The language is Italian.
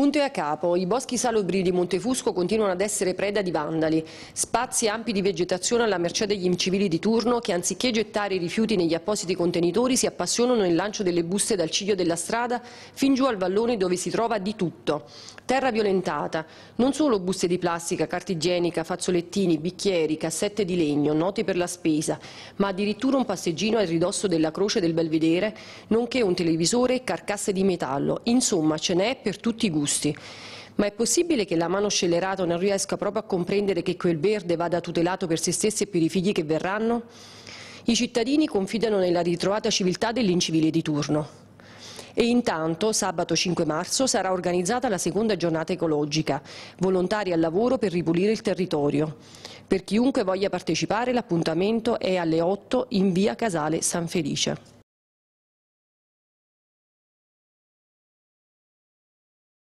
Punto e a capo, i boschi salobri di Montefusco continuano ad essere preda di vandali. Spazi ampi di vegetazione alla mercé degli incivili di turno che anziché gettare i rifiuti negli appositi contenitori si appassionano nel lancio delle buste dal ciglio della strada fin giù al vallone dove si trova di tutto. Terra violentata, non solo buste di plastica, carta igienica, fazzolettini, bicchieri, cassette di legno, note per la spesa, ma addirittura un passeggino al ridosso della croce del Belvedere, nonché un televisore e carcasse di metallo. Insomma, ce n'è per tutti i gusti giusti. Ma è possibile che la mano scellerata non riesca proprio a comprendere che quel verde vada tutelato per se stessa e per i figli che verranno? I cittadini confidano nella ritrovata civiltà dell'incivile di turno. E intanto, sabato 5 marzo, sarà organizzata la seconda giornata ecologica, volontari al lavoro per ripulire il territorio. Per chiunque voglia partecipare, l'appuntamento è alle 8 in via Casale San Felice.